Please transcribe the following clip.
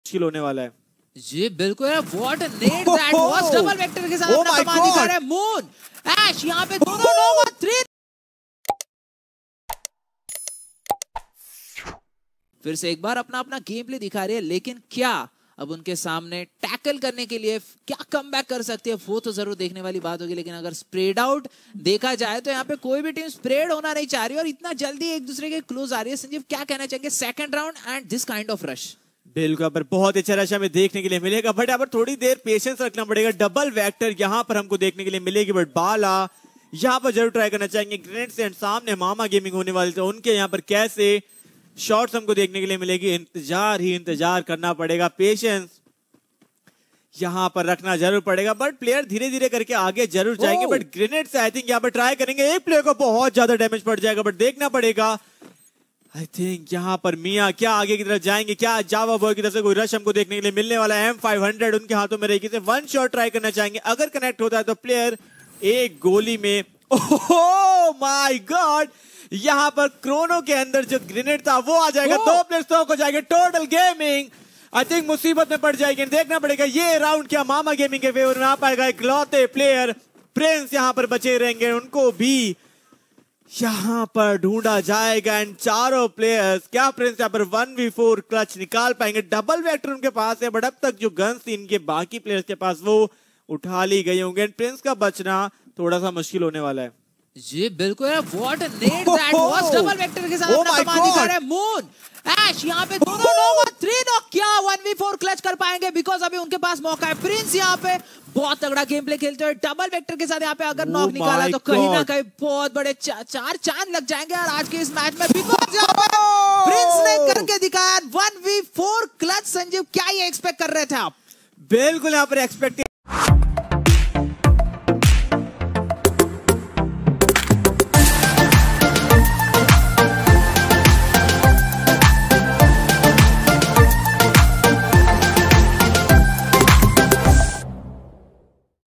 मुश्किल होने वाला है ये बिल्कुल है what a net that was double vector के साथ oh अपना कमाल दिखा रहा है मून ऐश यहां पे दोनों और oh! थ्री फिर से एक बार अपना अपना गेम प्ले दिखा रही है लेकिन क्या अब उनके सामने टैकल करने के लिए क्या कम बैक कर सकती है वो तो जरूर देखने वाली बात होगी लेकिन अगर स्प्रेड आउट देखा जाए तो यहाँ पे कोई भी टीम स्प्रेड होना नहीं चाह रही और इतना जल्दी एक दूसरे के क्लोज आ रही है संजीव क्या कहना चाहेंगे second round and this kind of rush बिल्कुल पर बहुत अच्छा रश हमें देखने के लिए मिलेगा बट यहाँ पर थोड़ी देर पेशेंस रखना पड़ेगा डबल वेक्टर यहाँ पर हमको देखने के लिए मिलेगी बट बाला यहाँ पर जरूर ट्राई करना चाहेंगे ग्रेनेड से सामने मामा गेमिंग होने वाले थे तो उनके यहाँ पर कैसे शॉट्स हमको देखने के लिए मिलेगी इंतजार ही इंतजार करना पड़ेगा पेशेंस यहाँ पर रखना जरूर पड़ेगा बट प्लेयर धीरे धीरे करके आगे जरूर जाएंगे बट ग्रेनेड से आई थिंक यहाँ पर ट्राई करेंगे एक प्लेयर को बहुत ज्यादा डैमेज पड़ जाएगा बट देखना पड़ेगा आई थिंक यहाँ पर मिया क्या आगे की तरफ जाएंगे क्या जावा बॉय की तरफ से कोई रश हमको देखने के लिए मिलने वाला है एम फाइव हंड्रेड उनके हाथों में रहेगी वन शॉट ट्राई करना चाहेंगे अगर कनेक्ट होता है तो प्लेयर एक गोली में ओ माय गॉड यहाँ पर क्रोनो के अंदर जो ग्रेनेड था वो आ जाएगा oh! दो प्लेयर तो को जाएंगे टोटल गेमिंग आई थिंक मुसीबत में पड़ जाएगी देखना पड़ेगा ये राउंड क्या मामा गेमिंग के फेवर में आ पाएगा इकलौते प्लेयर प्रिंस यहाँ पर बचे रहेंगे उनको भी यहां पर ढूंढा जाएगा एंड चारों प्लेयर्स क्या प्रिंस यहाँ पर वन वी फोर क्लच निकाल पाएंगे डबल वेक्टर उनके पास है बट अब तक जो गन्स थी इनके बाकी प्लेयर्स के पास वो उठा ली गई होंगे एंड प्रिंस का बचना थोड़ा सा मुश्किल होने वाला है जी बिल्कुल है what nade that was double vector के साथ oh अपना कमाल दिखा रहे मून ऐश यहां पे दोनों नॉक थ्री नॉक क्या वन वी फोर क्लच कर पाएंगे बिकॉज अभी उनके पास मौका है प्रिंस यहाँ पे बहुत तगड़ा गेम प्ले खेलते हुए डबल वेक्टर के साथ यहाँ पे अगर नॉक oh निकाला तो कहीं ना कहीं बहुत बड़े चा, चार चांद लग जाएंगे और आज के इस मैच में बिकॉज प्रिंस ने करके दिखाया one v four clutch Sanjeev क्या ये एक्सपेक्ट कर रहे थे आप बिल्कुल यहाँ पर एक्सपेक्ट